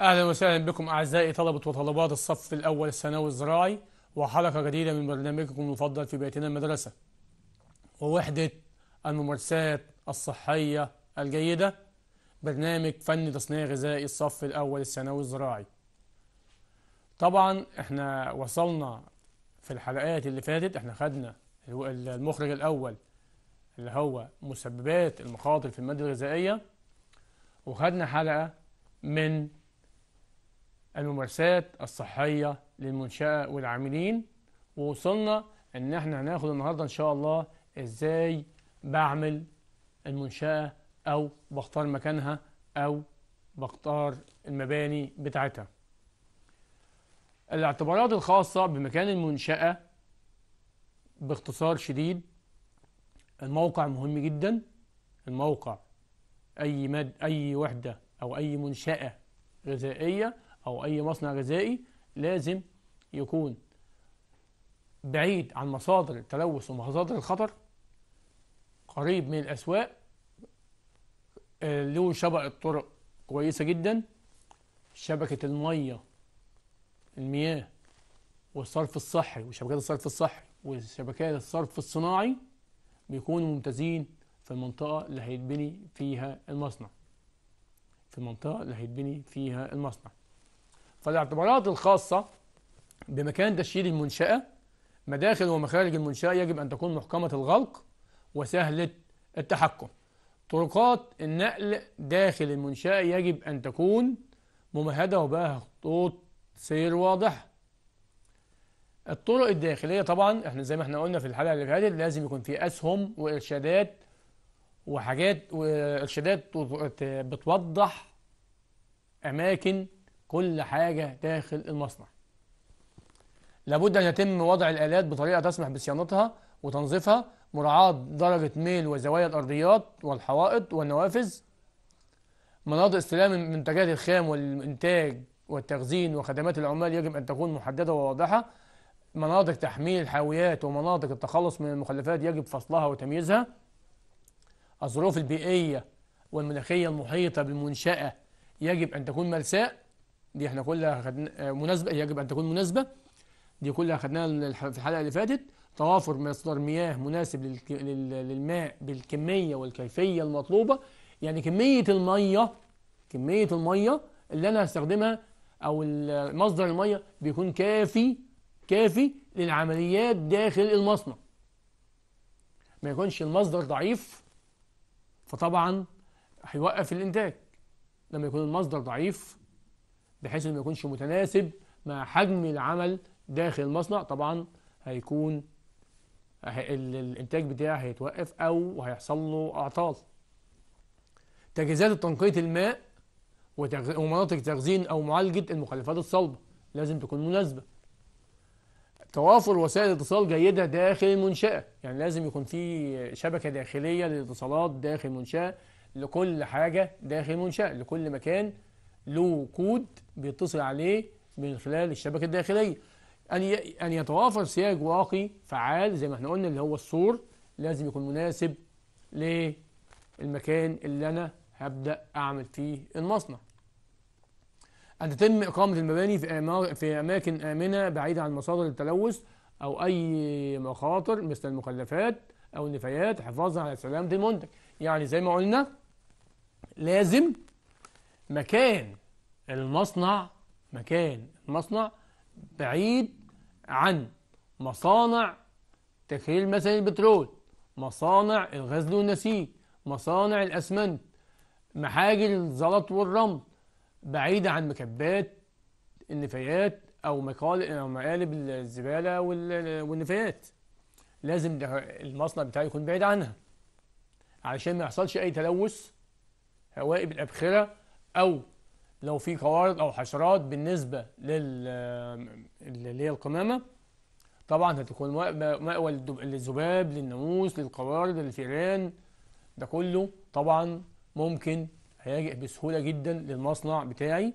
أهلا وسهلا بكم أعزائي طلبة وطلبات الصف الأول الثانوي الزراعي وحلقة جديدة من برنامجكم المفضل في بيتنا المدرسة ووحدة الممارسات الصحية الجيدة برنامج فن تصنيع غذائي الصف الأول الثانوي الزراعي طبعا احنا وصلنا في الحلقات اللي فاتت احنا خدنا المخرج الأول اللي هو مسببات المخاطر في المادة الغذائية وخدنا حلقة من الممارسات الصحية للمنشأة والعاملين ووصلنا ان احنا هناخد النهاردة ان شاء الله ازاي بعمل المنشأة او بختار مكانها او بختار المباني بتاعتها الاعتبارات الخاصة بمكان المنشأة باختصار شديد الموقع مهم جدا الموقع أي مد أي وحدة أو أي منشأة غذائية أو أي مصنع غذائي لازم يكون بعيد عن مصادر التلوث ومصادر الخطر قريب من الأسواق آه، له شبكة طرق كويسة جدا شبكة المية المياه والصرف الصحي وشبكات الصرف الصحي وشبكات الصرف الصناعي بيكونوا ممتازين في المنطقة اللي هيتبني فيها المصنع في المنطقة اللي هيتبني فيها المصنع فالاعتبارات الخاصة بمكان تشييد المنشأة مداخل ومخارج المنشأة يجب أن تكون محكمة الغلق وسهلة التحكم طرقات النقل داخل المنشأة يجب أن تكون ممهدة وبها خطوط سير واضحة الطرق الداخلية طبعا احنا زي ما احنا قلنا في الحلقة اللي فاتت لازم يكون في أسهم وإرشادات وحاجات وإرشادات بتوضح أماكن كل حاجة داخل المصنع لابد أن يتم وضع الآلات بطريقة تسمح بصيانتها وتنظيفها مراعاة درجة ميل وزوايا الأرضيات والحوائط والنوافذ مناطق استلام منتجات الخام والإنتاج والتخزين وخدمات العمال يجب أن تكون محددة وواضحة مناطق تحميل الحاويات ومناطق التخلص من المخلفات يجب فصلها وتمييزها الظروف البيئية والمناخية المحيطة بالمنشأة يجب أن تكون ملساء دي احنا كلها خدنا آه، مناسبة يجب أن تكون مناسبة دي كلها خدناها في الحلقة اللي فاتت توافر مصدر مياه مناسب للماء بالكمية والكيفية المطلوبة يعني كمية المية كمية المية اللي أنا هستخدمها أو مصدر المية بيكون كافي كافي للعمليات داخل المصنع ما يكونش المصدر ضعيف فطبعا هيوقف الإنتاج لما يكون المصدر ضعيف بحيث انه ما يكونش متناسب مع حجم العمل داخل المصنع طبعا هيكون الانتاج بتاعه هيتوقف او هيحصل له اعطال تجهيزات تنقية الماء ومناطق تخزين او معالجة المخلفات الصلبة لازم تكون مناسبة توافر وسائل اتصال جيدة داخل المنشأة يعني لازم يكون في شبكة داخلية للاتصالات داخل المنشأة لكل حاجة داخل المنشأة لكل مكان له كود بيتصل عليه من خلال الشبكة الداخلية أن أن يتوافر سياج واقي فعال زي ما احنا قلنا اللي هو السور لازم يكون مناسب للمكان اللي أنا هبدأ أعمل فيه المصنع أن تتم إقامة المباني في, في أماكن آمنة بعيدة عن مصادر التلوث أو أي مخاطر مثل المخلفات أو النفايات حفاظا على سلامة المنتج يعني زي ما قلنا لازم مكان المصنع مكان المصنع بعيد عن مصانع تخيل مثلا البترول مصانع الغزل والنسيج مصانع الأسمنت محاجر الزلط والرمل بعيدة عن مكبات النفايات أو مقالب الزبالة والنفايات لازم المصنع بتاعي يكون بعيد عنها علشان ما يحصلش أي تلوث هوائي بالأبخرة او لو في قوارض او حشرات بالنسبه لل اللي هي القمامه طبعا هتكون مأوى للذباب للناموس للقوارض للفئران ده كله طبعا ممكن هيجئ بسهوله جدا للمصنع بتاعي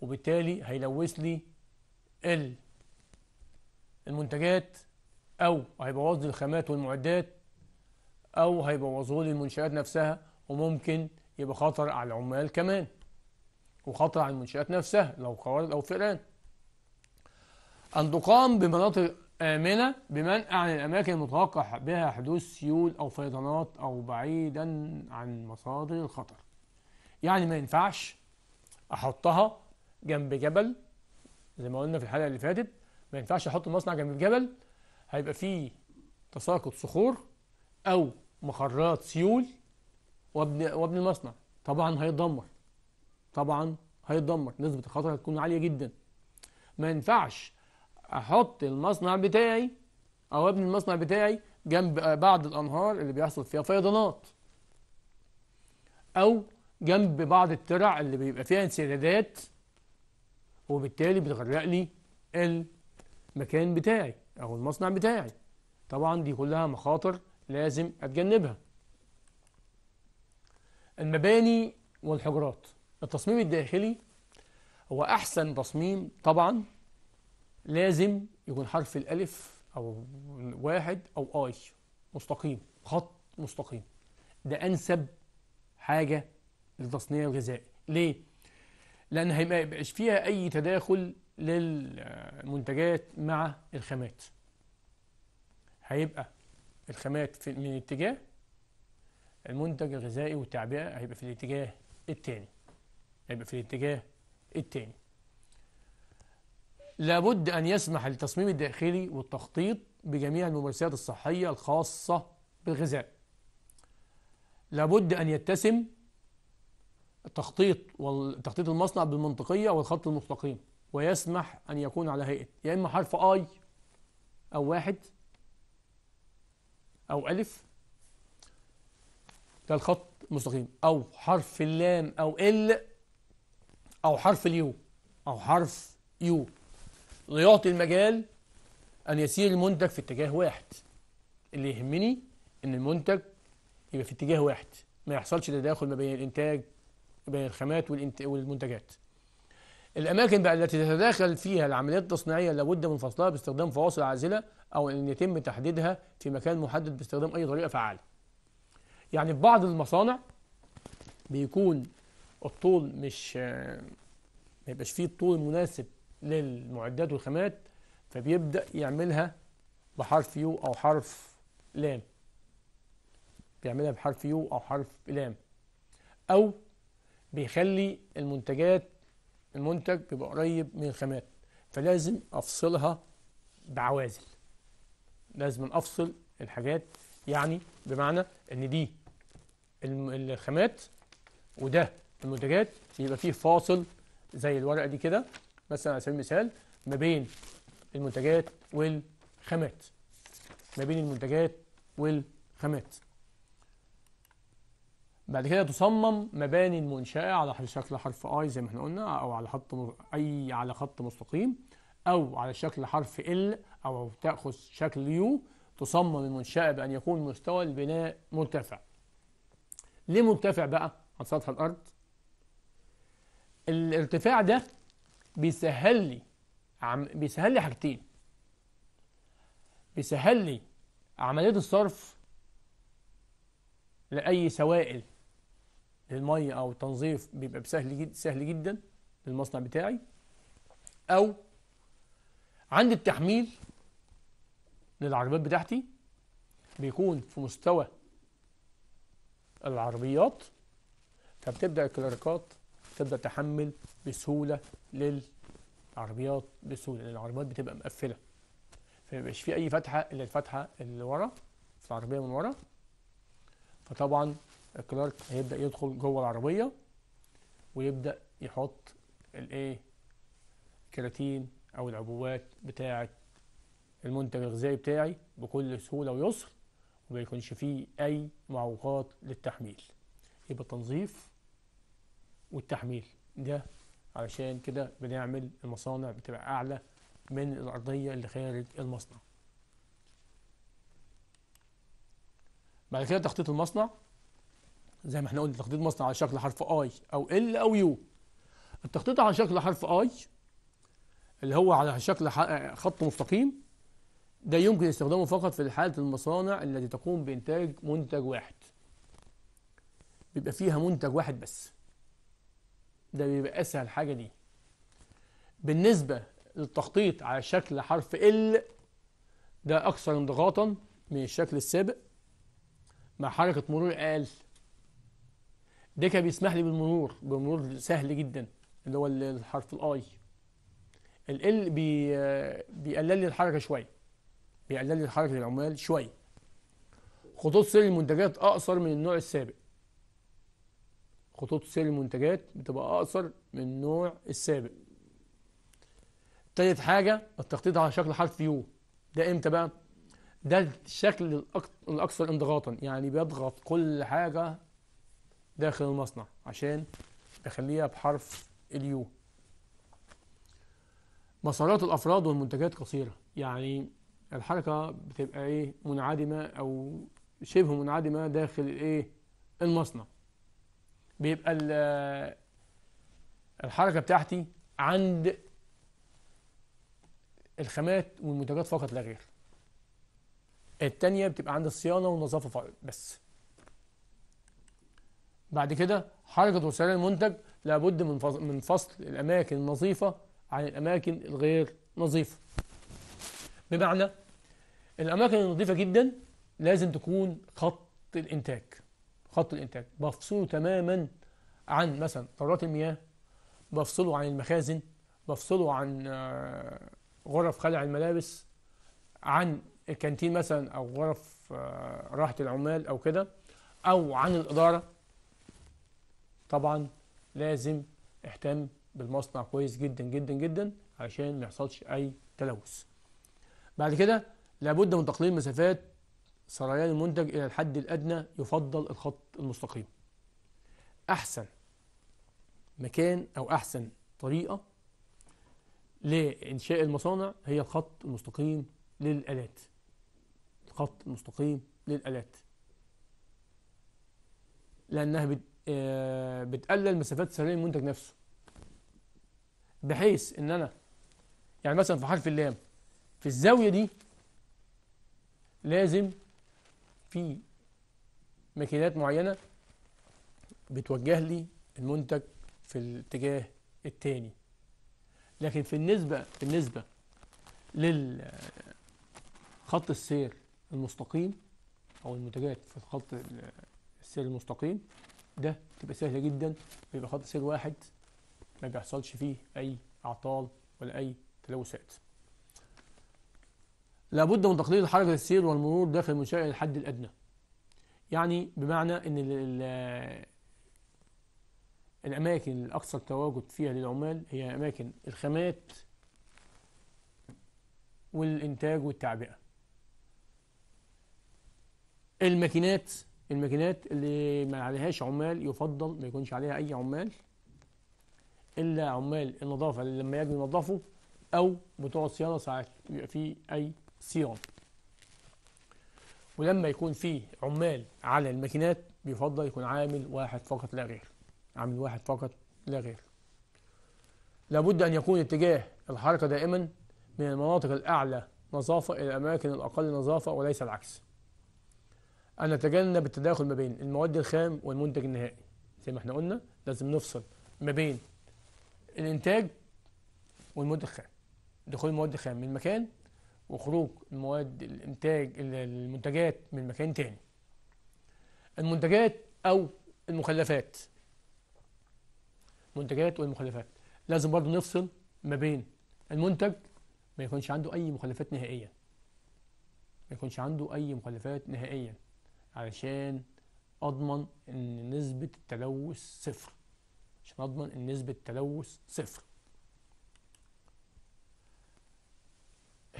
وبالتالي هيلوث لي المنتجات او هيبوظ لي الخامات والمعدات او هيبوظوا لي المنشآت نفسها وممكن يبقى خطر على العمال كمان وخطر على المنشآت نفسها لو قوارض أو فئران أن تقام بمناطق آمنة بمنع عن الأماكن المتوقع بها حدوث سيول أو فيضانات أو بعيدا عن مصادر الخطر يعني ما ينفعش أحطها جنب جبل زي ما قلنا في الحلقة اللي فاتت ما ينفعش أحط المصنع جنب الجبل هيبقى فيه تساقط صخور أو مخرات سيول وابن وابن المصنع طبعا هيتدمر طبعا هيتدمر نسبه الخطر هتكون عاليه جدا ما ينفعش احط المصنع بتاعي او ابن المصنع بتاعي جنب بعض الانهار اللي بيحصل فيها فيضانات او جنب بعض الترع اللي بيبقى فيها انسدادات وبالتالي بتغرق لي المكان بتاعي او المصنع بتاعي طبعا دي كلها مخاطر لازم اتجنبها المباني والحجرات التصميم الداخلي هو أحسن تصميم طبعا لازم يكون حرف الألف أو واحد أو آي مستقيم خط مستقيم ده أنسب حاجة للتصنيع الغذائي ليه؟ لأن ما يبقاش فيها أي تداخل للمنتجات مع الخامات هيبقى الخامات في من اتجاه المنتج الغذائي والتعبئة هيبقى في الاتجاه الثاني هيبقى في الاتجاه الثاني لابد أن يسمح التصميم الداخلي والتخطيط بجميع الممارسات الصحية الخاصة بالغذاء لابد أن يتسم التخطيط والتخطيط المصنع بالمنطقية والخط المستقيم ويسمح أن يكون على هيئة يا إما حرف آي أو واحد أو ألف كالخط المستقيم أو حرف اللام أو ال أو حرف اليو أو حرف يو ليعطي المجال أن يسير المنتج في اتجاه واحد اللي يهمني إن المنتج يبقى في اتجاه واحد ما يحصلش تداخل ما بين الإنتاج بين الخامات والمنتجات الأماكن بقى التي تتداخل فيها العمليات التصنيعية لابد من فصلها باستخدام فواصل عازلة أو أن يتم تحديدها في مكان محدد باستخدام أي طريقة فعالة يعني في بعض المصانع بيكون الطول مش ما يبقاش فيه الطول المناسب للمعدات والخامات فبيبدأ يعملها بحرف يو أو حرف لام بيعملها بحرف يو أو حرف لام أو بيخلي المنتجات المنتج بيبقى قريب من الخامات فلازم أفصلها بعوازل لازم أفصل الحاجات يعني بمعنى إن دي الخامات وده المنتجات يبقى فيه فاصل زي الورقه دي كده مثلا على سبيل المثال ما بين المنتجات والخامات ما بين المنتجات والخامات بعد كده تصمم مباني المنشأة على شكل حرف اي زي ما احنا قلنا أو على خط أي على خط مستقيم أو على شكل حرف ال أو تأخذ شكل يو تصمم المنشأة بأن يكون مستوى البناء مرتفع ليه مرتفع بقى عن سطح الأرض الارتفاع ده بيسهل لي عم بيسهل لي حاجتين بيسهل لي عملية الصرف لأي سوائل للمية أو التنظيف بيبقى بسهل جد سهل جدا للمصنع بتاعي أو عند التحميل للعربيات بتاعتي بيكون في مستوى العربيات فبتبدا الكلاركات تبدا تحمل بسهوله للعربيات بسهوله لان العربيات بتبقى مقفله فمبيبقاش في اي فتحه الا الفتحه اللي ورا في العربيه من ورا فطبعا الكلارك هيبدا يدخل جوه العربيه ويبدا يحط الايه الكراتين او العبوات بتاعه المنتج الغذائي بتاعي بكل سهوله ويسر وما يكونش فيه أي معوقات للتحميل يبقى التنظيف والتحميل ده علشان كده بنعمل المصانع بتبقى أعلى من الأرضية اللي خارج المصنع بعد كده تخطيط المصنع زي ما احنا قلنا تخطيط مصنع على شكل حرف اي او ال او يو التخطيط على شكل حرف اي اللي هو على شكل خط مستقيم ده يمكن استخدامه فقط في حالة المصانع التي تقوم بإنتاج منتج واحد بيبقى فيها منتج واحد بس ده بيبقى أسهل حاجة دي بالنسبة للتخطيط على شكل حرف ال ده أكثر انضغاطا من الشكل السابق مع حركة مرور أقل ده كان بيسمح لي بالمرور بمرور سهل جدا اللي هو الحرف الاي ال بي بيقلل لي الحركة شوية يقلل حركة العمال شوية خطوط سير المنتجات أقصر من النوع السابق خطوط سير المنتجات بتبقى أقصر من النوع السابق تالت حاجة التخطيط على شكل حرف يو ده امتى بقى؟ ده الشكل الأكثر انضغاطا يعني بيضغط كل حاجة داخل المصنع عشان بخليها بحرف اليو مسارات الأفراد والمنتجات قصيرة يعني الحركة بتبقى ايه منعدمة او شبه منعدمة داخل الايه المصنع بيبقى الحركة بتاعتي عند الخامات والمنتجات فقط لا غير التانية بتبقى عند الصيانة والنظافة فقط بس بعد كده حركة وسيلة المنتج لابد من من فصل الأماكن النظيفة عن الأماكن الغير نظيفة بمعنى الأماكن النظيفة جدا لازم تكون خط الإنتاج خط الإنتاج بفصله تماما عن مثلا قارات المياه بفصله عن المخازن بفصله عن آه، غرف خلع الملابس عن الكانتين مثلا أو غرف آه، راحة العمال أو كده أو عن الإدارة طبعا لازم اهتم بالمصنع كويس جدا جدا جدا عشان ما يحصلش أي تلوث بعد كده لابد من تقليل مسافات سريان المنتج إلى الحد الأدنى يفضل الخط المستقيم أحسن مكان أو أحسن طريقة لإنشاء المصانع هي الخط المستقيم للآلات الخط المستقيم للآلات لأنها آه، بتقلل مسافات سريان المنتج نفسه بحيث إن أنا يعني مثلا في حرف اللام في الزاوية دي لازم في ماكينات معينة بتوجه لي المنتج في الاتجاه التاني لكن في النسبة بالنسبة للخط السير المستقيم أو المنتجات في خط السير المستقيم ده تبقى سهلة جدا بيبقى خط سير واحد ما بيحصلش فيه أي أعطال ولا أي تلوثات لابد من تقليل حركة السير والمرور داخل المنشأة إلى الحد الأدنى يعني بمعنى أن الأماكن الأكثر تواجد فيها للعمال هي أماكن الخامات والإنتاج والتعبئة الماكينات الماكينات اللي ما عليهاش عمال يفضل ما يكونش عليها أي عمال إلا عمال النظافة اللي لما يجوا ينظفوا أو بتوع الصيانة ساعات بيبقى في أي صيانة ولما يكون في عمال على الماكينات بيفضل يكون عامل واحد فقط لا غير عامل واحد فقط لا غير لابد أن يكون اتجاه الحركة دائما من المناطق الأعلى نظافة إلى الأماكن الأقل نظافة وليس العكس أن نتجنب التداخل ما بين المواد الخام والمنتج النهائي زي ما احنا قلنا لازم نفصل ما بين الإنتاج والمواد الخام دخول المواد الخام من مكان وخروج المواد الانتاج المنتجات من مكان تاني المنتجات او المخلفات منتجات والمخلفات لازم برضو نفصل ما بين المنتج ما يكونش عنده اي مخلفات نهائيا ما يكونش عنده اي مخلفات نهائيا علشان اضمن ان نسبة التلوث صفر عشان اضمن ان نسبة التلوث صفر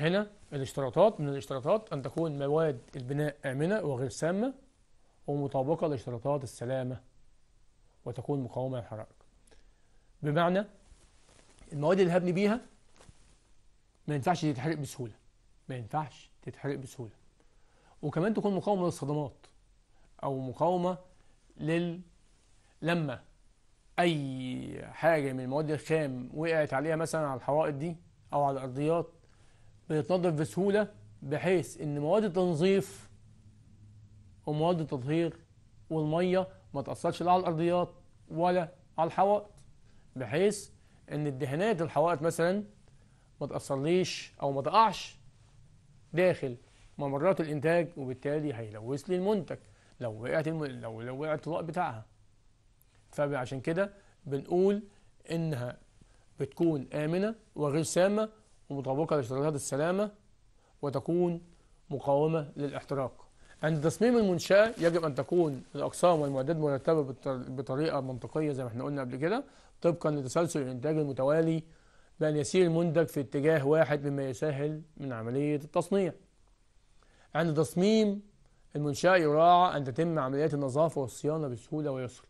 هنا الاشتراطات من الاشتراطات أن تكون مواد البناء آمنة وغير سامة ومطابقة لاشتراطات السلامة وتكون مقاومة للحرائق بمعنى المواد اللي هبني بيها ما ينفعش تتحرق بسهولة ما ينفعش تتحرق بسهولة وكمان تكون مقاومة للصدمات أو مقاومة لل لما أي حاجة من المواد الخام وقعت عليها مثلا على الحوائط دي أو على الأرضيات بتتنضف بسهولة بحيث ان مواد التنظيف ومواد التطهير والمية ما تأثرش لا على الأرضيات ولا على الحوائط بحيث ان الدهانات الحوائط مثلا ما تأثرليش او ما تقعش داخل ممرات الانتاج وبالتالي هيلوث لي المنتج لو وقعت الم... لو لو الطلاق بتاعها فعشان كده بنقول انها بتكون امنه وغير سامه ومطابقة لاشتراطات السلامة وتكون مقاومة للاحتراق عند تصميم المنشأة يجب أن تكون الأقسام والمعدات مرتبة بطريقة منطقية زي ما احنا قلنا قبل كده طبقا لتسلسل الإنتاج المتوالي بأن يسير المنتج في اتجاه واحد مما يسهل من عملية التصنيع عند تصميم المنشأة يراعى أن تتم عمليات النظافة والصيانة بسهولة ويسر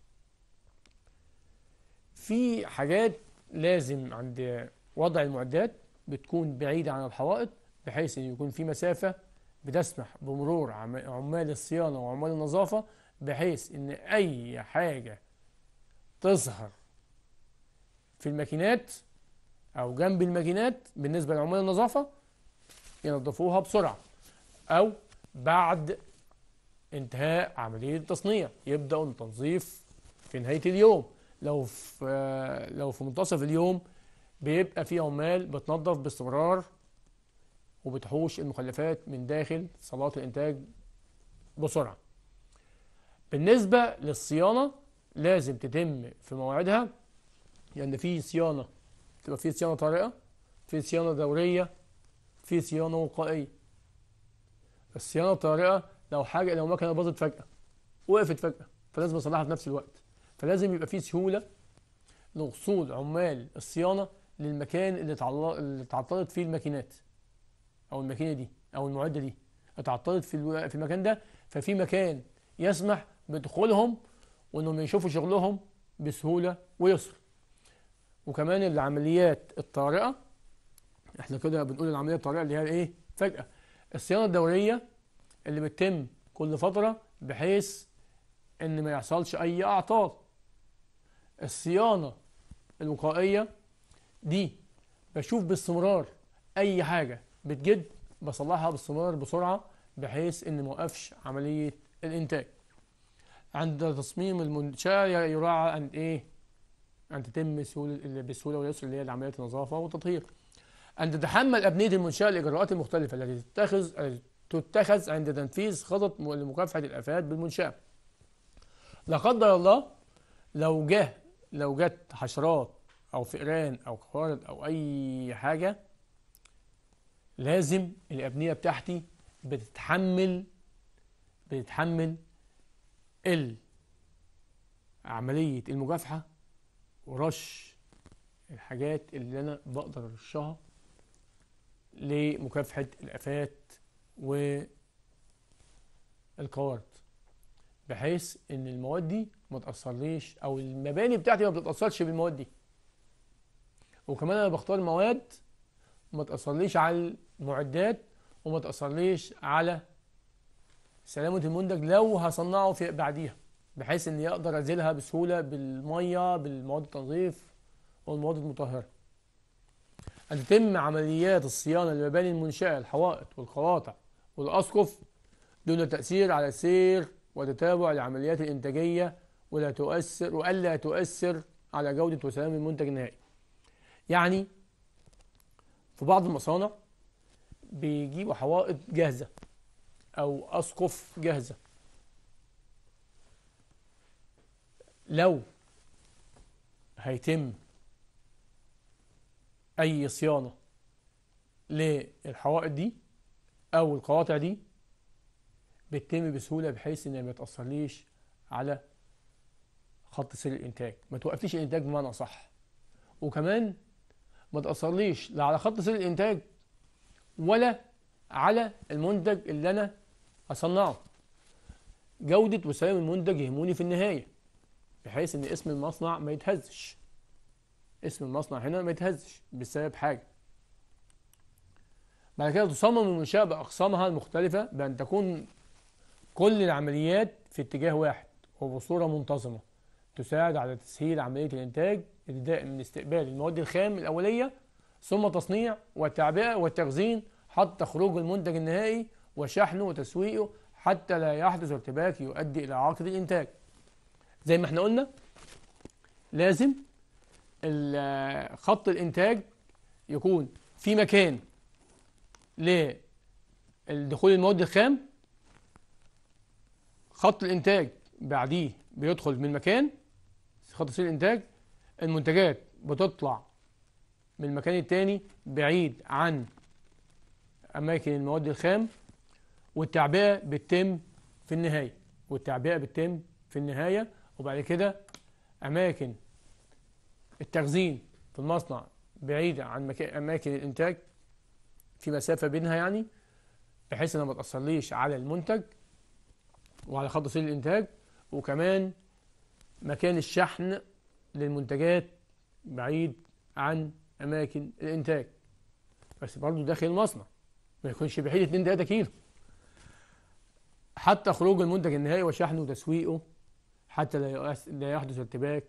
في حاجات لازم عند وضع المعدات بتكون بعيدة عن الحوائط بحيث أن يكون في مسافة بتسمح بمرور عمال الصيانة وعمال النظافة بحيث أن أي حاجة تظهر في الماكينات أو جنب الماكينات بالنسبة لعمال النظافة ينظفوها بسرعة أو بعد انتهاء عملية التصنيع يبدأ التنظيف في نهاية اليوم لو في لو في منتصف اليوم بيبقى في عمال بتنظف باستمرار وبتحوش المخلفات من داخل صالات الإنتاج بسرعة بالنسبة للصيانة لازم تتم في مواعيدها لأن يعني في صيانة تبقى في صيانة طارئة في صيانة دورية في صيانة وقائية الصيانة الطارئة لو حاجة لو مكنة باظت فجأة وقفت فجأة فلازم أصلحها في نفس الوقت فلازم يبقى في سهولة لوصول عمال الصيانة للمكان اللي, اللي اتعطلت فيه الماكينات او الماكينه دي او المعده دي اتعطلت في في المكان ده ففي مكان يسمح بدخولهم وانهم يشوفوا شغلهم بسهوله ويسر وكمان العمليات الطارئه احنا كده بنقول العمليه الطارئه اللي هي ايه فجاه الصيانه الدوريه اللي بتتم كل فتره بحيث ان ما يحصلش اي اعطال الصيانه الوقائيه دي بشوف باستمرار اي حاجه بتجد بصلحها باستمرار بسرعه بحيث ان ما اوقفش عمليه الانتاج عند تصميم المنشاه يراعى ان ايه ان تتم بسهوله ويسر اللي هي عمليه النظافه والتطهير ان تتحمل ابنيه المنشاه الاجراءات المختلفه التي تتخذ تتخذ عند تنفيذ خطط لمكافحه الافات بالمنشاه لا قدر الله لو جه لو جت حشرات أو فئران أو قوارض أو أي حاجة لازم الأبنية بتاعتي بتتحمل بتتحمل عملية المجافحة ورش الحاجات اللي أنا بقدر أرشها لمكافحة الآفات والقوارض بحيث إن المواد دي ما تأثرليش أو المباني بتاعتي ما بتتأثرش بالمواد دي وكمان انا بختار مواد ما تاثرليش على المعدات وما تاثرليش على سلامه المنتج لو هصنعه في بعديها بحيث اني اقدر ازيلها بسهوله بالميه بالمواد التنظيف والمواد المطهره أن تتم عمليات الصيانة لمباني المنشأة الحوائط والقواطع والأسقف دون تأثير على سير وتتابع العمليات الإنتاجية ولا تؤثر وألا تؤثر على جودة وسلامه المنتج النهائي يعني في بعض المصانع بيجيبوا حوائط جاهزة أو أسقف جاهزة لو هيتم أي صيانة للحوائط دي أو القواطع دي بتتم بسهولة بحيث إنها ما تأثرليش على خط سير الإنتاج ما توقفليش الإنتاج بمعنى صح وكمان ما تأثرليش لا على خط سير الإنتاج ولا على المنتج اللي أنا هصنعه جودة وسلام المنتج يهموني في النهاية بحيث إن اسم المصنع ما يتهزش اسم المصنع هنا ما يتهزش بسبب حاجة بعد كده تصمم المنشأة بأقسامها المختلفة بأن تكون كل العمليات في اتجاه واحد وبصورة منتظمة تساعد على تسهيل عملية الإنتاج ابتداء من استقبال المواد الخام الأولية ثم تصنيع والتعبئة والتخزين حتى خروج المنتج النهائي وشحنه وتسويقه حتى لا يحدث ارتباك يؤدي إلى عقد الإنتاج زي ما احنا قلنا لازم خط الإنتاج يكون في مكان لدخول المواد الخام خط الإنتاج بعديه بيدخل من مكان خط الإنتاج المنتجات بتطلع من المكان التاني بعيد عن أماكن المواد الخام والتعبئة بتتم في النهاية والتعبئة بتتم في النهاية وبعد كده أماكن التخزين في المصنع بعيدة عن أماكن الإنتاج في مسافة بينها يعني بحيث انها ما تأثرليش على المنتج وعلى خط سير الإنتاج وكمان مكان الشحن للمنتجات بعيد عن أماكن الإنتاج بس برضه داخل المصنع ما يكونش بحيل 2 3 كيلو حتى خروج المنتج النهائي وشحنه وتسويقه حتى لا يحدث ارتباك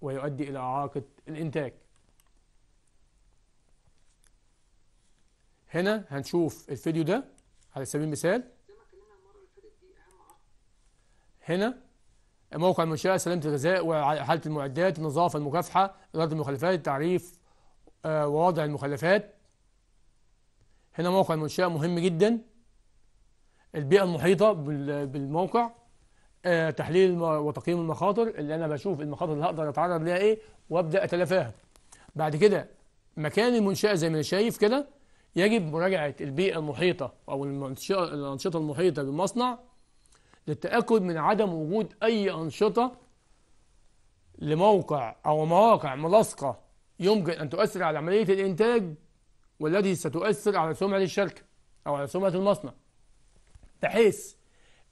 ويؤدي إلى إعاقة الإنتاج هنا هنشوف الفيديو ده على سبيل المثال هنا موقع المنشاه سلامه الغذاء وحاله المعدات النظافه المكافحه إدارة المخلفات التعريف آه، ووضع المخلفات هنا موقع المنشاه مهم جدا البيئه المحيطه بالموقع آه، تحليل وتقييم المخاطر اللي انا بشوف المخاطر اللي هقدر اتعرض ليها ايه وابدا اتلافاها بعد كده مكان المنشاه زي ما انا شايف كده يجب مراجعه البيئه المحيطه او الانشطه المحيطه بالمصنع للتأكد من عدم وجود أي أنشطة لموقع أو مواقع ملاصقة يمكن أن تؤثر على عملية الإنتاج والتي ستؤثر على سمعة الشركة أو على سمعة المصنع بحيث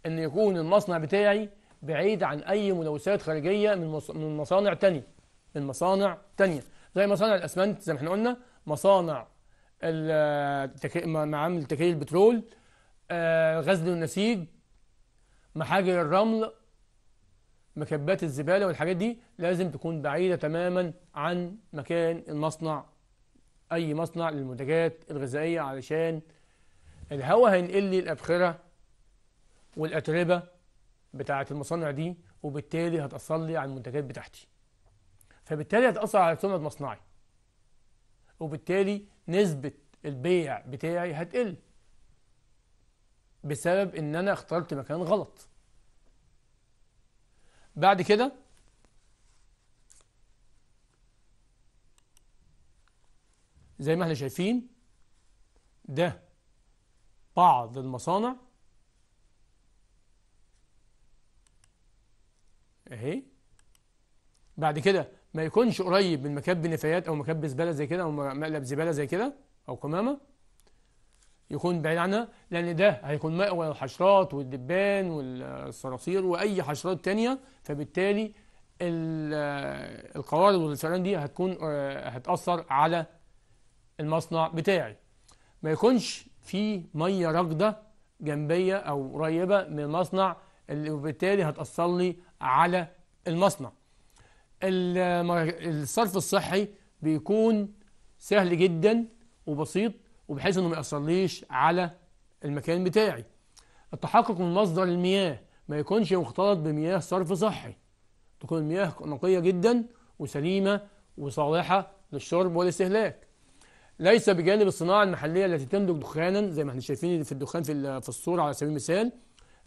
أن يكون المصنع بتاعي بعيد عن أي ملوثات خارجية من من مصانع تانية من مصانع تانية زي مصانع الأسمنت زي ما احنا قلنا مصانع معامل تكرير البترول آه، غزل النسيج محاجر الرمل مكبات الزبالة والحاجات دي لازم تكون بعيدة تماما عن مكان المصنع أي مصنع للمنتجات الغذائية علشان الهواء هينقل لي الأبخرة والأتربة بتاعة المصانع دي وبالتالي هتأثر لي على المنتجات بتاعتي فبالتالي هتأثر على سمعة مصنعي وبالتالي نسبة البيع بتاعي هتقل بسبب ان انا اخترت مكان غلط بعد كده زي ما احنا شايفين ده بعض المصانع اهي بعد كده ما يكونش قريب من مكب نفايات او مكب زباله زي كده او مقلب زباله زي كده او قمامه يكون بعيد عنها لأن ده هيكون مأوى الحشرات والدبان والصراصير وأي حشرات تانية فبالتالي آه، القوارض والسرطان دي هتكون آه، هتأثر على المصنع بتاعي ما يكونش في مية راكدة جنبية أو قريبة من المصنع اللي وبالتالي هتأثر لي على المصنع آه، الصرف الصحي بيكون سهل جدا وبسيط وبحيث انه ما يأثرليش على المكان بتاعي التحقق من مصدر المياه ما يكونش مختلط بمياه صرف صحي تكون المياه نقية جدا وسليمة وصالحة للشرب والاستهلاك ليس بجانب الصناعة المحلية التي تنتج دخانا زي ما احنا شايفين في الدخان في الصورة على سبيل المثال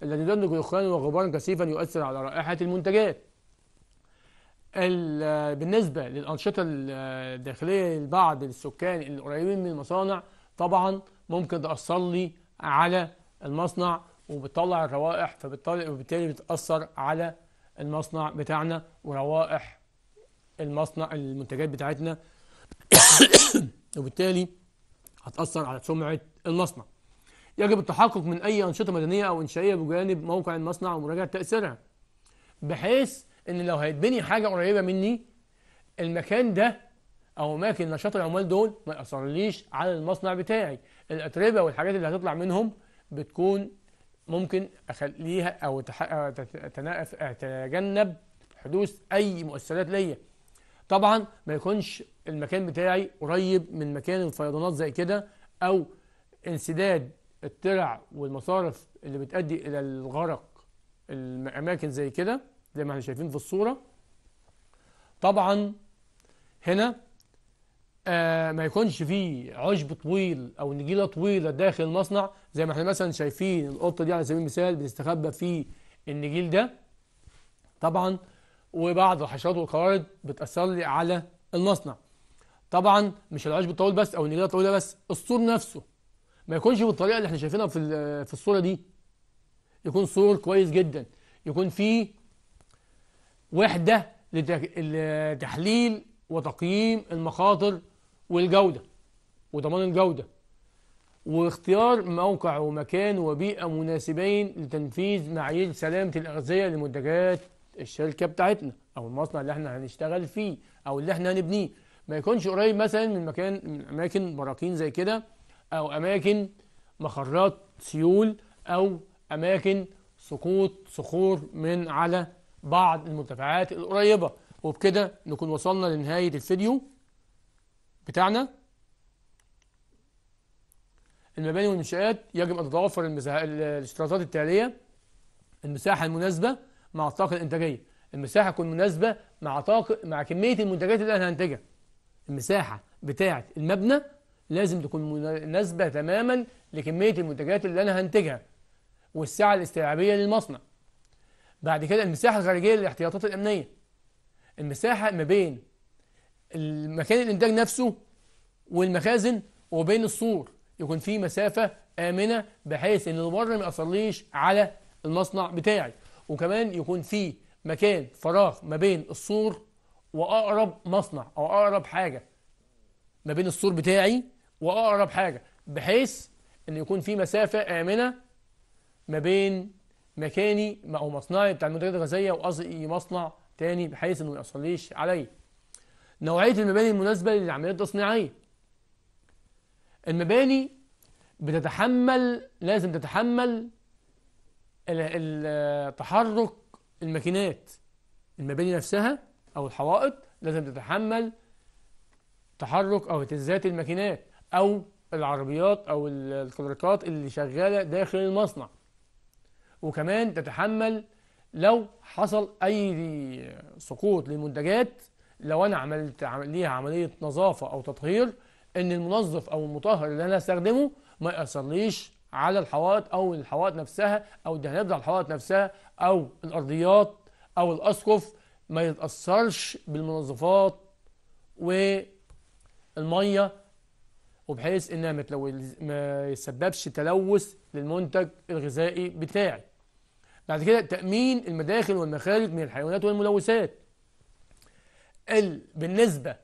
التي تنتج دخانا وغبارا كثيفا يؤثر على رائحة المنتجات بالنسبة للأنشطة الداخلية لبعض السكان القريبين من المصانع طبعا ممكن تأثر لي على المصنع وبتطلع الروائح فبالتالي بتأثر على المصنع بتاعنا وروائح المصنع المنتجات بتاعتنا وبالتالي هتأثر على سمعة المصنع يجب التحقق من أي أنشطة مدنية أو إنشائية بجانب موقع المصنع ومراجعة تأثيرها بحيث إن لو هيتبني حاجة قريبة مني المكان ده او اماكن نشاط العمال دول ما ياثرليش على المصنع بتاعي الاتربه والحاجات اللي هتطلع منهم بتكون ممكن اخليها او اتجنب حدوث اي مؤثرات ليا طبعا ما يكونش المكان بتاعي قريب من مكان الفيضانات زي كده او انسداد الترع والمصارف اللي بتؤدي الى الغرق الاماكن زي كده زي ما احنا شايفين في الصوره طبعا هنا آه، ما يكونش فيه عشب طويل او نجيله طويله داخل المصنع زي ما احنا مثلا شايفين القطه دي على سبيل المثال بتستخبى في النجيل ده طبعا وبعض الحشرات والقوارض بتاثر لي على المصنع طبعا مش العشب الطويل بس او النجيله الطويله بس السور نفسه ما يكونش بالطريقه اللي احنا شايفينها في في الصوره دي يكون سور كويس جدا يكون فيه وحده لتحليل وتقييم المخاطر والجودة وضمان الجودة واختيار موقع ومكان وبيئة مناسبين لتنفيذ معايير سلامة الأغذية لمنتجات الشركة بتاعتنا أو المصنع اللي احنا هنشتغل فيه أو اللي احنا هنبنيه ما يكونش قريب مثلا من مكان من أماكن براكين زي كده أو أماكن مخرات سيول أو أماكن سقوط صخور من على بعض المرتفعات القريبة وبكده نكون وصلنا لنهاية الفيديو بتاعنا المباني والمنشآت يجب أن تتوفر الاشتراطات التالية المساحة المناسبة مع الطاقة الإنتاجية المساحة تكون مناسبة مع طاقة مع كمية المنتجات اللي أنا هنتجها المساحة بتاعة المبنى لازم تكون مناسبة تماما لكمية المنتجات اللي أنا هنتجها والسعة الاستيعابية للمصنع بعد كده المساحة الخارجية للاحتياطات الأمنية المساحة ما بين المكان الانتاج نفسه والمخازن وبين السور يكون في مسافة آمنة بحيث ان البر ما يأثرليش على المصنع بتاعي وكمان يكون في مكان فراغ ما بين السور وأقرب مصنع أو أقرب حاجة ما بين السور بتاعي وأقرب حاجة بحيث ان يكون في مسافة آمنة ما بين مكاني أو مصنعي بتاع المنتجات الغازية وقصدي مصنع تاني بحيث انه ما يأثرليش عليا نوعية المباني المناسبة للعمليات التصنيعية المباني بتتحمل لازم تتحمل تحرك الماكينات المباني نفسها أو الحوائط لازم تتحمل تحرك أو اهتزازات الماكينات أو العربيات أو الكدركات اللي شغالة داخل المصنع وكمان تتحمل لو حصل أي سقوط للمنتجات لو انا عملت ليها عمليه نظافه او تطهير ان المنظف او المطهر اللي انا استخدمه ما ياثرليش على الحوائط او الحوائط نفسها او الدهانات بتاع الحوائط نفسها او الارضيات او الاسقف ما يتاثرش بالمنظفات والميه وبحيث انها ما يسببش تلوث للمنتج الغذائي بتاعي بعد كده تامين المداخل والمخارج من الحيوانات والملوثات ال بالنسبة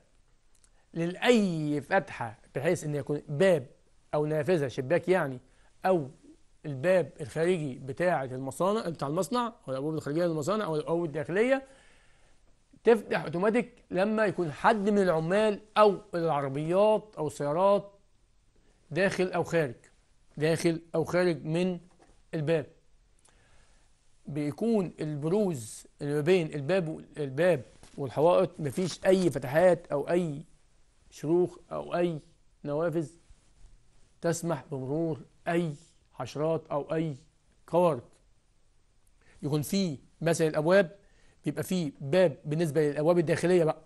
لأي فتحة بحيث أن يكون باب أو نافذة شباك يعني أو الباب الخارجي بتاعة المصانع بتاع المصنع أو الأبواب الخارجية للمصانع أو أو الداخلية تفتح أوتوماتيك لما يكون حد من العمال أو العربيات أو السيارات داخل أو خارج داخل أو خارج من الباب بيكون البروز اللي ما بين الباب الباب والحوائط مفيش أي فتحات أو أي شروخ أو أي نوافذ تسمح بمرور أي حشرات أو أي قوارض يكون في مثلا الأبواب بيبقى في باب بالنسبة للأبواب الداخلية بقى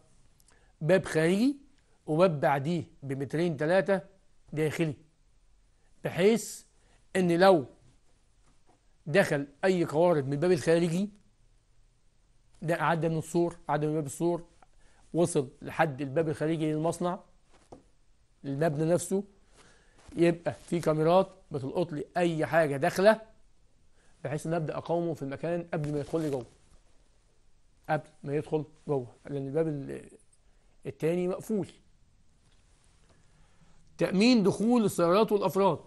باب خارجي وباب بعديه بمترين ثلاثة داخلي بحيث ان لو دخل اي قوارض من الباب الخارجي ده عدى من السور عدى من باب السور وصل لحد الباب الخارجي للمصنع المبنى نفسه يبقى في كاميرات بتلقط لي اي حاجه داخله بحيث ان ابدا اقاومه في المكان قبل ما يدخل لي جوه قبل ما يدخل جوه لان الباب الثاني مقفول تامين دخول السيارات والافراد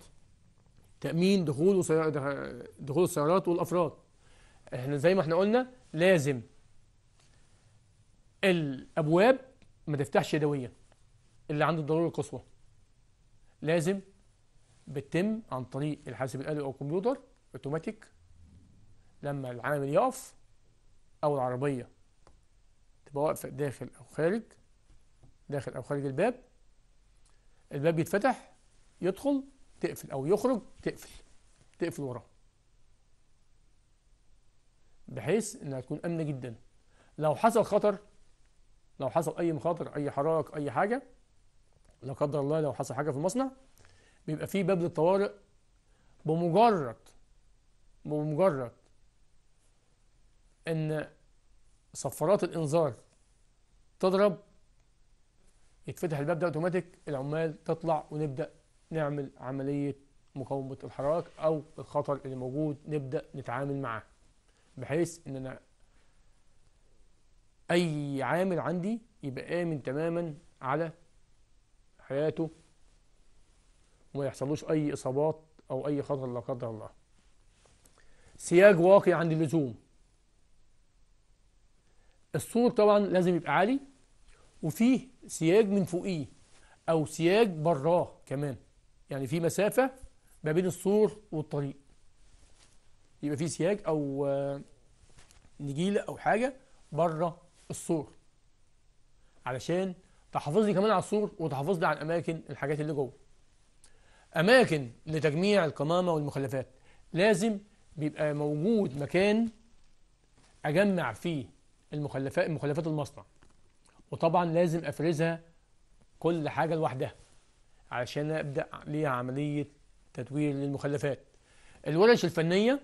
تامين دخول دخول السيارات والافراد احنا زي ما احنا قلنا لازم الابواب ما تفتحش يدويا اللي عند الضروره القصوى لازم بتتم عن طريق الحاسب الالي او الكمبيوتر اوتوماتيك لما العامل يقف او العربيه تبقى واقفه داخل او خارج داخل او خارج الباب الباب يتفتح يدخل تقفل او يخرج تقفل تقفل وراه بحيث انها تكون امنه جدا لو حصل خطر لو حصل اي مخاطر اي حراك اي حاجه لا قدر الله لو حصل حاجه في المصنع بيبقى في باب للطوارئ بمجرد بمجرد ان صفارات الانذار تضرب يتفتح الباب ده اوتوماتيك العمال تطلع ونبدا نعمل عمليه مقاومه الحراك او الخطر اللي موجود نبدا نتعامل معاه بحيث ان انا أي عامل عندي يبقى آمن تماما على حياته وما يحصلوش أي إصابات أو أي خطر لا قدر الله سياج واقي عند اللزوم السور طبعا لازم يبقى عالي وفيه سياج من فوقيه أو سياج براه كمان يعني في مسافة ما بين السور والطريق يبقى في سياج أو آه، نجيلة أو حاجة بره الصور علشان لي كمان على الصور لي على الاماكن الحاجات اللي جوه اماكن لتجميع القمامه والمخلفات لازم بيبقى موجود مكان اجمع فيه المخلفات مخلفات المصنع وطبعا لازم افرزها كل حاجه لوحدها علشان ابدا ليها عمليه تدوير للمخلفات الورش الفنيه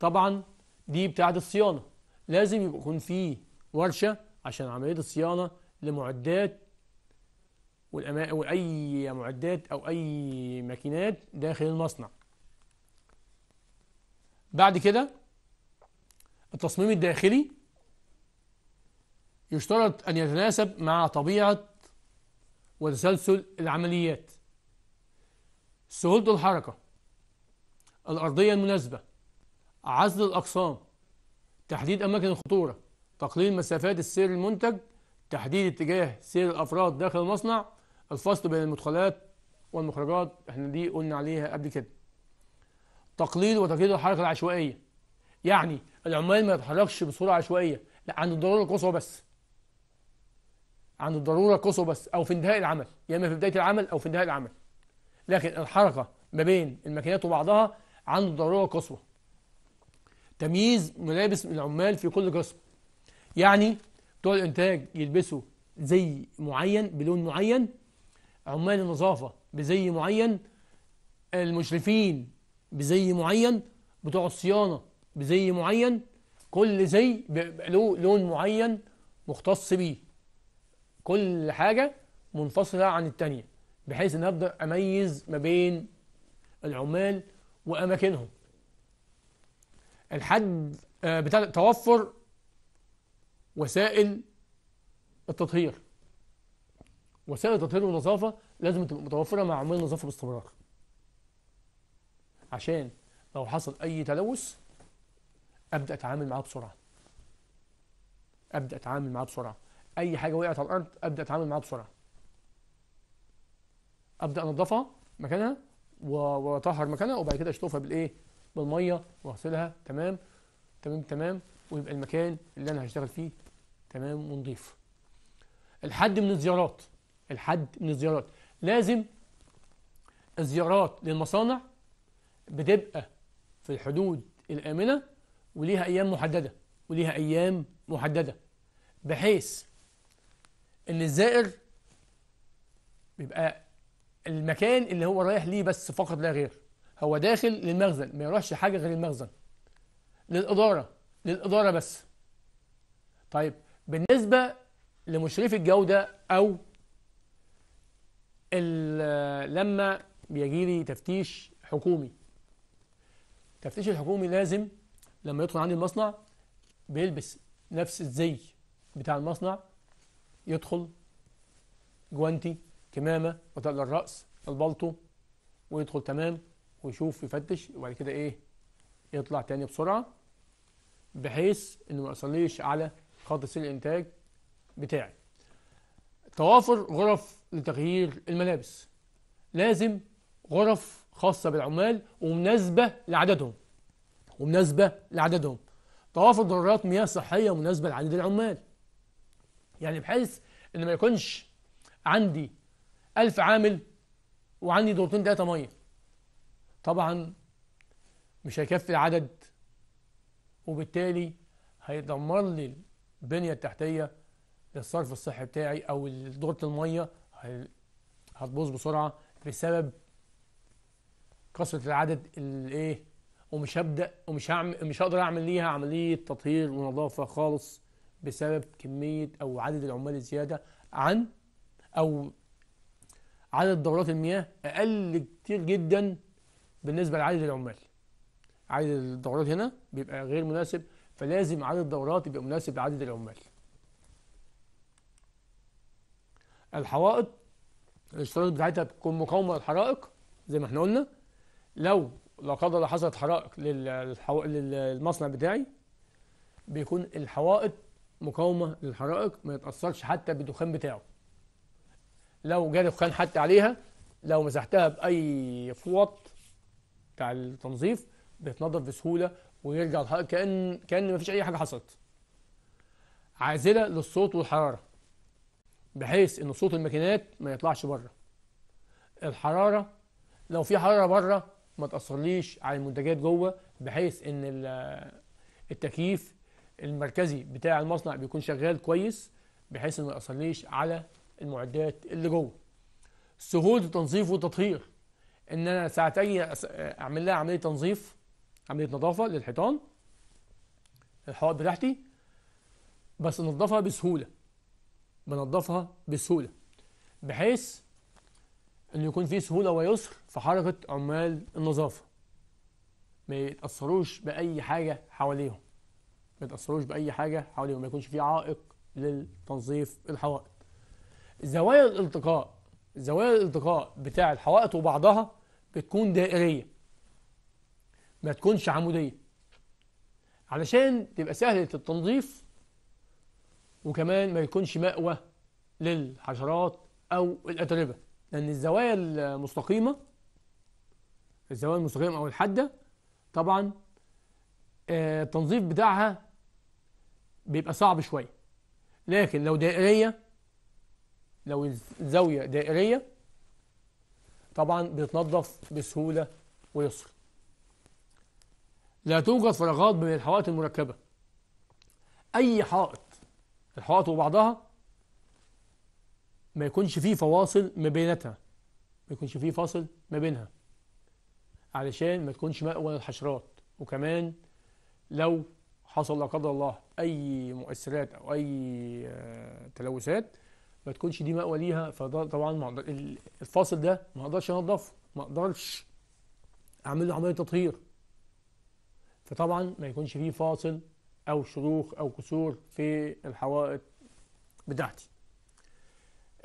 طبعا دي بتاعه الصيانه لازم يكون فيه ورشة عشان عملية الصيانة لمعدات وأي معدات أو أي ماكينات داخل المصنع بعد كده التصميم الداخلي يشترط أن يتناسب مع طبيعة وتسلسل العمليات سهولة الحركة الأرضية المناسبة عزل الأقسام تحديد أماكن الخطورة تقليل مسافات السير المنتج تحديد اتجاه سير الأفراد داخل المصنع الفصل بين المدخلات والمخرجات احنا دي قلنا عليها قبل كده تقليل وتقليل الحركة العشوائية يعني العمال ما يتحركش بصورة عشوائية لا عند الضرورة القصوى بس عند الضرورة القصوى بس أو في انتهاء العمل يا إما في بداية العمل أو في انتهاء العمل لكن الحركة ما بين الماكينات وبعضها عند الضرورة القصوى تمييز ملابس العمال في كل قسم يعني بتوع الإنتاج يلبسوا زي معين بلون معين عمال النظافة بزي معين المشرفين بزي معين بتوع الصيانة بزي معين كل زي له لون معين مختص بيه كل حاجة منفصلة عن الثانيه بحيث ان ابدا اميز ما بين العمال واماكنهم الحد آه، بتاع توفر وسائل التطهير وسائل التطهير والنظافه لازم تبقى متوفره مع عمال النظافه باستمرار عشان لو حصل اي تلوث ابدا اتعامل معاه بسرعه ابدا اتعامل معاه بسرعه اي حاجه وقعت على الارض ابدا اتعامل معاها بسرعه ابدا انضفها مكانها واطهر مكانها وبعد كده اشطفها بالايه بالميه واغسلها تمام تمام تمام ويبقى المكان اللي انا هشتغل فيه تمام ونضيف الحد من الزيارات الحد من الزيارات لازم الزيارات للمصانع بتبقى في الحدود الآمنة وليها أيام محددة وليها أيام محددة بحيث إن الزائر بيبقى المكان اللي هو رايح ليه بس فقط لا غير هو داخل للمخزن ما يروحش حاجة غير المخزن للإدارة للإدارة بس طيب بالنسبة لمشرف الجودة أو لما بيجي لي تفتيش حكومي التفتيش الحكومي لازم لما يدخل عندي المصنع بيلبس نفس الزي بتاع المصنع يدخل جوانتي كمامة وتقل الرأس البلطو ويدخل تمام ويشوف يفتش وبعد كده ايه يطلع تاني بسرعة بحيث انه ما يصليش على خط سير الانتاج بتاعي توافر غرف لتغيير الملابس لازم غرف خاصة بالعمال ومناسبة لعددهم ومناسبة لعددهم توافر ضرورات مياه صحية مناسبة لعدد العمال يعني بحيث ان ما يكونش عندي ألف عامل وعندي دورتين ثلاثه مية طبعا مش هيكفي العدد وبالتالي هيدمر لي البنية التحتية للصرف الصحي بتاعي أو دورة المية هتبوظ بسرعة بسبب كثرة العدد الايه ومش هبدأ ومش هعمل مش هقدر أعمل ليها عملية تطهير ونظافة خالص بسبب كمية أو عدد العمال الزيادة عن أو عدد دورات المياه أقل كتير جدا بالنسبة لعدد العمال عدد الدورات هنا بيبقى غير مناسب فلازم عدد الدورات يبقى مناسب لعدد العمال الحوائط الاشتراط بتاعتها بتكون مقاومه للحرائق زي ما احنا قلنا لو لا قدر الله حصلت حرائق للحو... للمصنع بتاعي بيكون الحوائط مقاومه للحرائق ما يتاثرش حتى بالدخان بتاعه لو جه دخان حتى عليها لو مسحتها باي فوط بتاع التنظيف بتنظف بسهوله ويرجع كأن كأن مفيش أي حاجة حصلت عازلة للصوت والحرارة بحيث إن صوت الماكينات ما يطلعش بره الحرارة لو في حرارة بره ما تأثرليش على المنتجات جوه بحيث إن التكييف المركزي بتاع المصنع بيكون شغال كويس بحيث إنه ما يأثرليش على المعدات اللي جوه سهولة التنظيف والتطهير إن أنا ساعتين أعمل لها عملية تنظيف عمليه نظافه للحيطان الحوائط بتاعتي بس انضفها بسهوله بنضفها بسهوله بحيث ان يكون في سهوله ويسر في حركه عمال النظافه ما يتاثروش باي حاجه حواليهم ما يتاثروش باي حاجه حواليهم ما يكونش في عائق للتنظيف الحوائط زوايا الالتقاء زوايا الالتقاء بتاع الحوائط وبعضها بتكون دائريه ما تكونش عمودية علشان تبقى سهلة التنظيف وكمان ما يكونش مأوى للحشرات أو الأتربة لأن الزوايا المستقيمة الزوايا المستقيمة أو الحادة طبعا آه، التنظيف بتاعها بيبقى صعب شوية لكن لو دائرية لو الزاوية دائرية طبعا بتنظف بسهولة ويسر لا توجد فراغات بين الحوائط المركبة أي حائط الحوائط وبعضها ما يكونش فيه فواصل ما بينتها ما يكونش فيه فاصل ما بينها علشان ما تكونش مأوى للحشرات وكمان لو حصل لا قدر الله أي مؤثرات أو أي آه، تلوثات ما تكونش دي مأوى ليها فطبعا الفاصل ده ما اقدرش انضفه ما اقدرش اعمل له عمليه تطهير فطبعا ما يكونش فيه فاصل او شروخ او كسور في الحوائط بتاعتي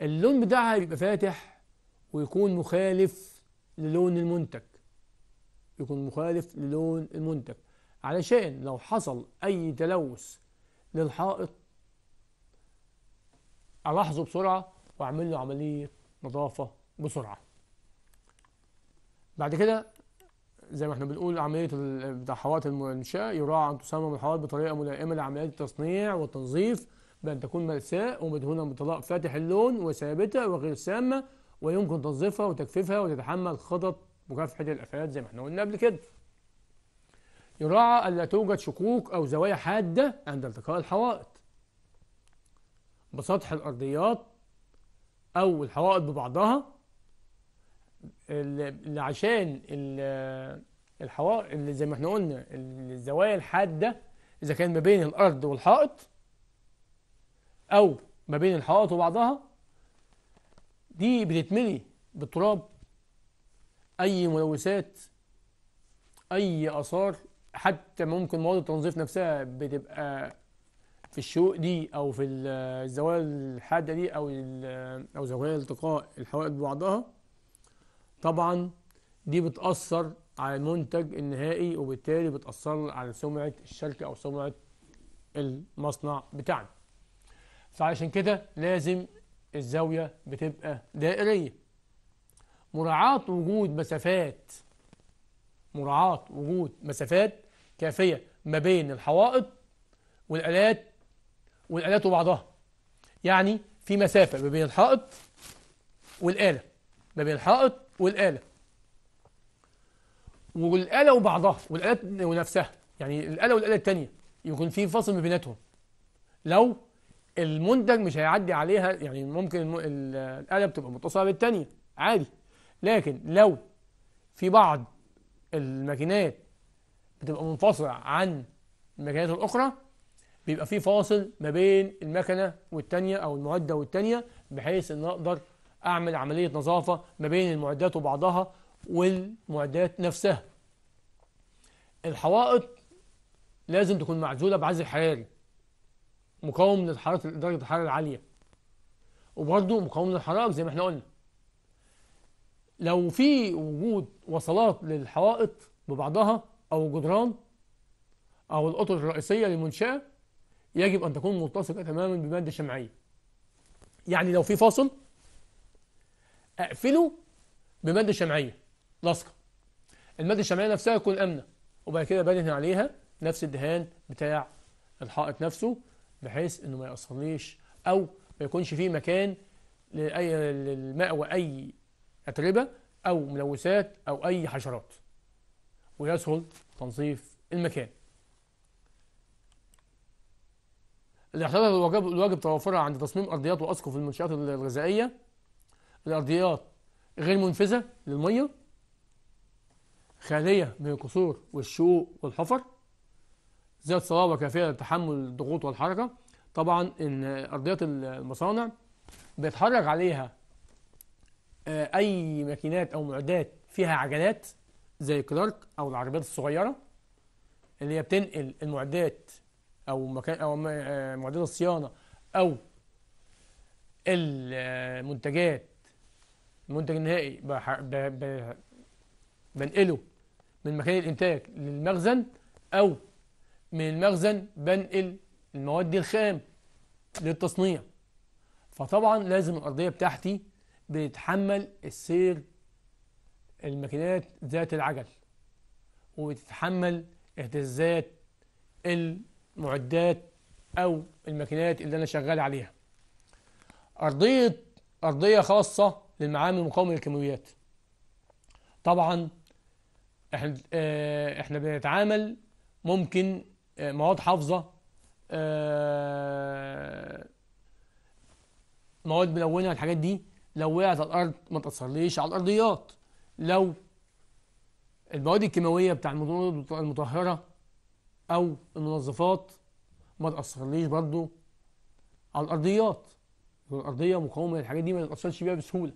اللون بتاعها يبقى فاتح ويكون مخالف للون المنتج يكون مخالف للون المنتج علشان لو حصل اي تلوث للحائط الاحظه بسرعه واعمل له عمليه نظافه بسرعه بعد كده زي ما احنا بنقول عمليه بتاع حوائط المنشاه يراعى ان تصمم الحوائط بطريقه ملائمه لعمليات التصنيع والتنظيف بان تكون ملساء ومدهونه بطلاء فاتح اللون وثابته وغير سامه ويمكن تنظيفها وتجفيفها وتتحمل خطط مكافحه الافات زي ما احنا قلنا قبل كده. يراعى الا توجد شقوق او زوايا حاده عند التقاء الحوائط. بسطح الارضيات او الحوائط ببعضها اللي عشان الحوار اللي زي ما احنا قلنا الزوايا الحاده اذا كان ما بين الارض والحائط او ما بين الحائط وبعضها دي بتتملي بالتراب اي ملوثات اي اثار حتى ممكن مواد التنظيف نفسها بتبقى في الشوق دي او في الزوايا الحاده دي او او زوايا التقاء الحوائط ببعضها طبعا دي بتأثر على المنتج النهائي وبالتالي بتأثر على سمعة الشركة أو سمعة المصنع بتاعنا فعشان كده لازم الزاوية بتبقى دائرية مراعاة وجود مسافات مراعاة وجود مسافات كافية ما بين الحوائط والآلات والآلات وبعضها يعني في مسافة ما بين الحائط والآلة ما بين الحائط والآلة والآلة وبعضها والآلات ونفسها يعني الآلة والآلة التانية يكون في فاصل ما بيناتهم لو المنتج مش هيعدي عليها يعني ممكن الآلة بتبقى متصلة بالتانية عادي لكن لو في بعض الماكينات بتبقى منفصلة عن الماكينات الأخرى بيبقى في فاصل ما بين المكنة والتانية أو المعدة والتانية بحيث إن أقدر أعمل عملية نظافة ما بين المعدات وبعضها والمعدات نفسها الحوائط لازم تكون معزولة بعزل حراري مقاوم للحرارة درجة الحرارة العالية وبرضه مقاوم للحرائق زي ما احنا قلنا لو في وجود وصلات للحوائط ببعضها أو جدران أو الأطر الرئيسية للمنشأة يجب أن تكون ملتصقة تماما بمادة شمعية يعني لو في فاصل اقفله بماده شمعيه لاصقه الماده الشمعيه نفسها تكون امنه وبعد كده بدهن عليها نفس الدهان بتاع الحائط نفسه بحيث انه ما يأثرليش او ما يكونش فيه مكان لاي للمأوى واي اتربه او ملوثات او اي حشرات ويسهل تنظيف المكان الاحتياطات الواجب, الواجب توفرها عند تصميم ارضيات واسقف المنشآت الغذائيه الأرضيات غير منفذة للمية خالية من الكسور والشقوق والحفر ذات صلابة كافية لتحمل الضغوط والحركة طبعا إن أرضيات المصانع بيتحرك عليها آه، أي ماكينات أو معدات فيها عجلات زي كلارك أو العربيات الصغيرة اللي هي بتنقل المعدات أو مكان أو آه، معدات الصيانة أو المنتجات المنتج النهائي بنقله من مكان الإنتاج للمخزن أو من المخزن بنقل المواد الخام للتصنيع فطبعا لازم الأرضية بتاعتي بتتحمل السير الماكينات ذات العجل وبتتحمل اهتزازات المعدات أو الماكينات اللي أنا شغال عليها أرضية أرضية خاصة للمعامل المقاومة للكيماويات طبعا احنا آه، احنا بنتعامل ممكن آه، مواد حافظة آه، مواد ملونة الحاجات دي لو وقعت على الأرض ما تأثرليش على الأرضيات لو المواد الكيماوية بتاع المطهرة أو المنظفات ما تأثرليش برضو على الأرضيات الأرضية مقاومة للحاجات دي ما تتأثرش بيها بسهولة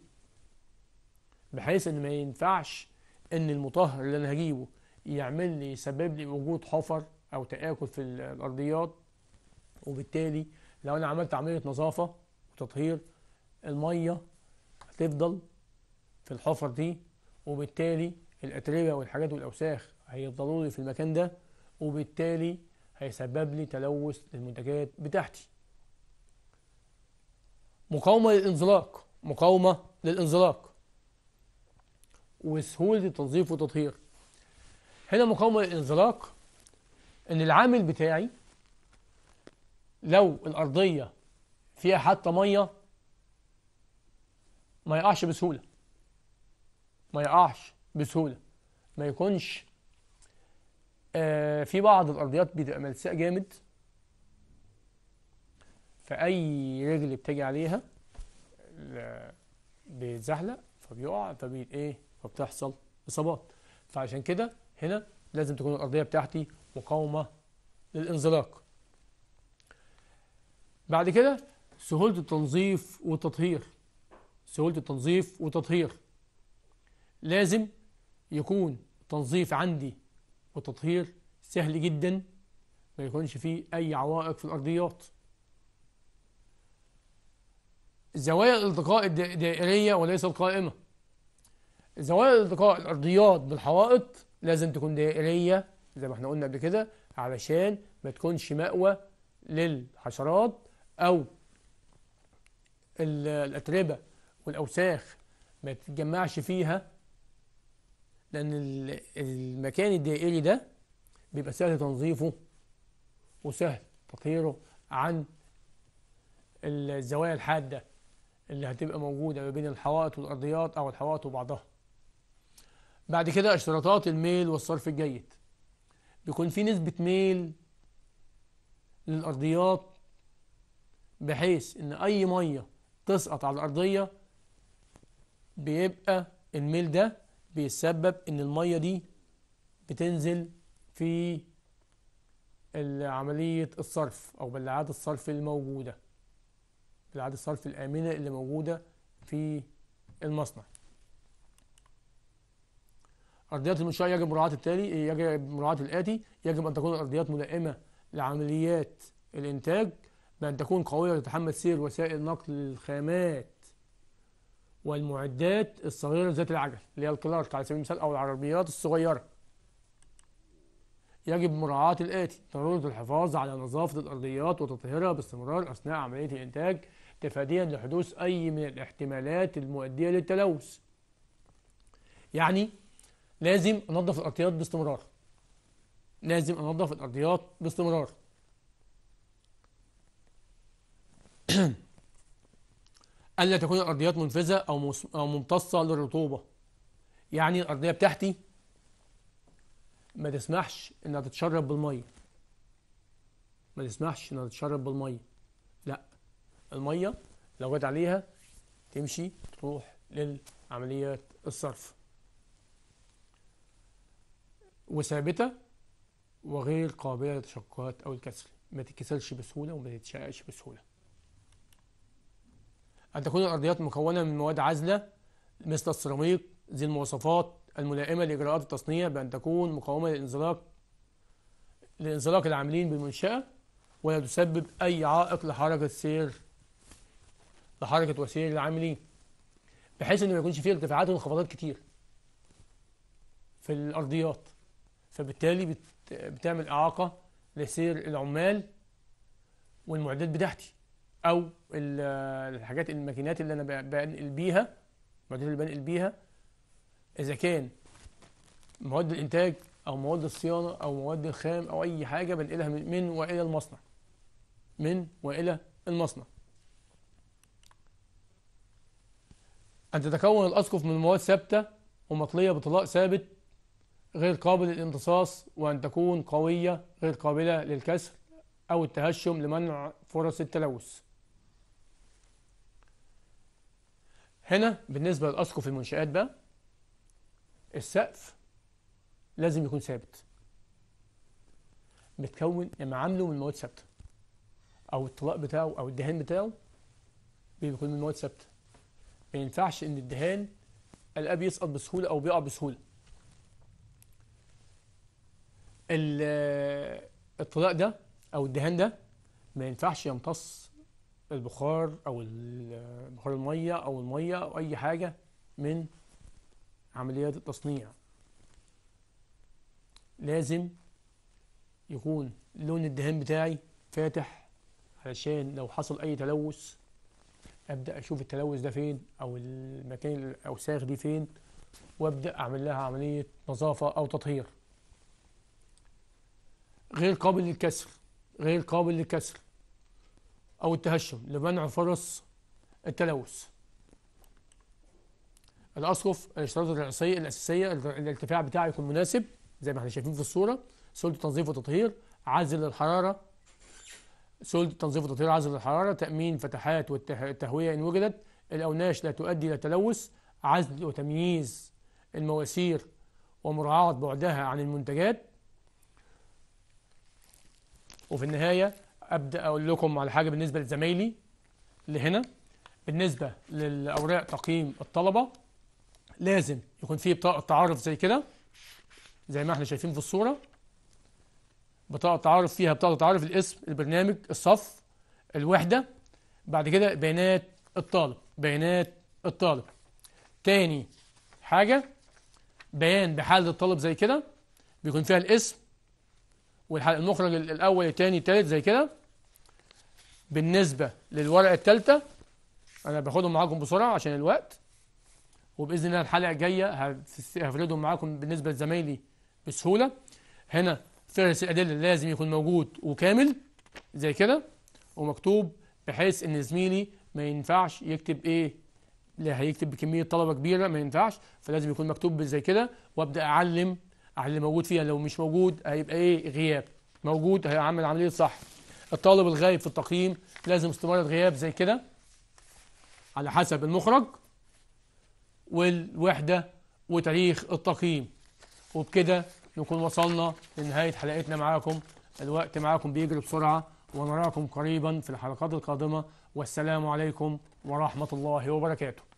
بحيث ان ما ينفعش ان المطهر اللي انا هجيبه يعمل لي يسبب لي وجود حفر او تآكل في الارضيات وبالتالي لو انا عملت عملية نظافة وتطهير المية هتفضل في الحفر دي وبالتالي الأتربة والحاجات والأوساخ هيفضلوا لي في المكان ده وبالتالي هيسبب لي تلوث المنتجات بتاعتي مقاومة للانزلاق مقاومة للانزلاق وسهوله التنظيف والتطهير هنا مقاومه للانزلاق ان العامل بتاعي لو الارضيه فيها حتى ميه ما يقعش بسهوله ما يقعش بسهوله ما يكونش آه في بعض الارضيات بتبقى ملساء جامد فاي رجل بتيجي عليها آه، بيتزحلق فبيقع فبيت ايه فبتحصل اصابات فعشان كده هنا لازم تكون الارضيه بتاعتي مقاومه للانزلاق بعد كده سهوله التنظيف والتطهير سهوله التنظيف والتطهير لازم يكون تنظيف عندي وتطهير سهل جدا ما يكونش فيه اي عوائق في الارضيات زوايا الالتقاء الدائريه وليس القائمه زوايا الالتقاء الارضيات بالحوائط لازم تكون دائريه زي ما احنا قلنا قبل كده علشان ما تكونش مأوى للحشرات او الاتربه والاوساخ ما تتجمعش فيها لان المكان الدائري ده بيبقى سهل تنظيفه وسهل تطهيره عن الزوايا الحاده اللي هتبقى موجوده ما بين الحوائط والارضيات او الحوائط وبعضها بعد كده اشتراطات الميل والصرف الجيد بيكون في نسبة ميل للأرضيات بحيث إن أي مية تسقط على الأرضية بيبقى الميل ده بيسبب إن المية دي بتنزل في عملية الصرف أو بلعات الصرف الموجودة بلعات الصرف الآمنة اللي موجودة في المصنع أرضيات المنشأة يجب مراعاة التالي يجب مراعاة الآتي يجب أن تكون الأرضيات ملائمة لعمليات الإنتاج بأن تكون قوية وتتحمل سير وسائل نقل الخامات والمعدات الصغيرة ذات العجل اللي هي الكلارك على سبيل المثال أو العربيات الصغيرة يجب مراعاة الآتي ضرورة الحفاظ على نظافة الأرضيات وتطهيرها باستمرار أثناء عملية الإنتاج تفاديا لحدوث أي من الاحتمالات المؤدية للتلوث يعني لازم انظف الارضيات باستمرار لازم انظف الارضيات باستمرار الا تكون الارضيات منفذه او او ممتصه للرطوبه يعني الارضيه بتاعتي ما تسمحش انها تتشرب بالميه ما تسمحش انها تتشرب بالميه لا الميه لو جت عليها تمشي تروح للعمليات الصرف وثابتة وغير قابلة للتشققات أو الكسر ما تتكسلش بسهولة وما تتشققش بسهولة أن تكون الأرضيات مكونة من مواد عازلة مثل السيراميك ذي المواصفات الملائمة لإجراءات التصنيع بأن تكون مقاومة للانزلاق لانزلاق العاملين بالمنشأة ولا تسبب أي عائق لحركة سير لحركة وسير العاملين بحيث إن ما يكونش فيه ارتفاعات وانخفاضات كتير في الأرضيات فبالتالي بتعمل إعاقة لسير العمال والمعدات بتاعتي أو الحاجات الماكينات اللي أنا بنقل بيها المعدات اللي بنقل بيها إذا كان مواد الإنتاج أو مواد الصيانة أو مواد الخام أو أي حاجة بنقلها من وإلى المصنع من وإلى المصنع أن تتكون الأسقف من مواد ثابتة ومطلية بطلاء ثابت غير قابل للامتصاص وأن تكون قوية غير قابلة للكسر أو التهشم لمنع فرص التلوث هنا بالنسبة للأسقف المنشآت بقى السقف لازم يكون ثابت متكون معامله من مواد ثابته او الطلاق بتاعه او الدهان بتاعه بيكون من مواد ثابته ما ينفعش ان الدهان الاب يسقط بسهوله او بيقع بسهوله الطلاء ده او الدهان ده ما ينفعش يمتص البخار او بخار الميه او الميه او اي حاجه من عمليات التصنيع لازم يكون لون الدهان بتاعي فاتح علشان لو حصل اي تلوث ابدا اشوف التلوث ده فين او المكان الاوساخ دي فين وابدا اعمل لها عمليه نظافه او تطهير غير قابل للكسر غير قابل للكسر أو التهشم لمنع فرص التلوث الاسقف الاشتراط الرئيسية الأساسية الارتفاع بتاعه يكون مناسب زي ما احنا شايفين في الصورة سلطة تنظيف وتطهير عزل الحرارة سلطة تنظيف وتطهير عزل الحرارة تأمين فتحات والتهوية إن وجدت الأوناش لا تؤدي إلى تلوث عزل وتمييز المواسير ومراعاة بعدها عن المنتجات وفي النهاية أبدأ أقول لكم على حاجة بالنسبة لزمايلي اللي هنا بالنسبة للأوراق تقييم الطلبة لازم يكون في بطاقة تعارف زي كده زي ما احنا شايفين في الصورة بطاقة تعارف فيها بطاقة تعارف الاسم البرنامج الصف الوحدة بعد كده بيانات الطالب بيانات الطالب تاني حاجة بيان بحالة الطالب زي كده بيكون فيها الاسم والمخرج الأول الثاني الثالث زي كده بالنسبة للورقة الثالثة أنا باخدهم معاكم بسرعة عشان الوقت وبإذن الله الحلقة الجاية هفردهم معاكم بالنسبة لزمايلي بسهولة هنا فهرس الأدلة لازم يكون موجود وكامل زي كده ومكتوب بحيث إن زميلي ما ينفعش يكتب إيه اللي هيكتب بكمية طلبة كبيرة ما ينفعش فلازم يكون مكتوب زي كده وأبدأ أعلم على اللي موجود فيها لو مش موجود هيبقى ايه غياب موجود هيعمل عملية صح الطالب الغايب في التقييم لازم استمارة غياب زي كده على حسب المخرج والوحدة وتاريخ التقييم وبكده نكون وصلنا لنهاية حلقتنا معاكم الوقت معاكم بيجري بسرعة ونراكم قريبا في الحلقات القادمة والسلام عليكم ورحمة الله وبركاته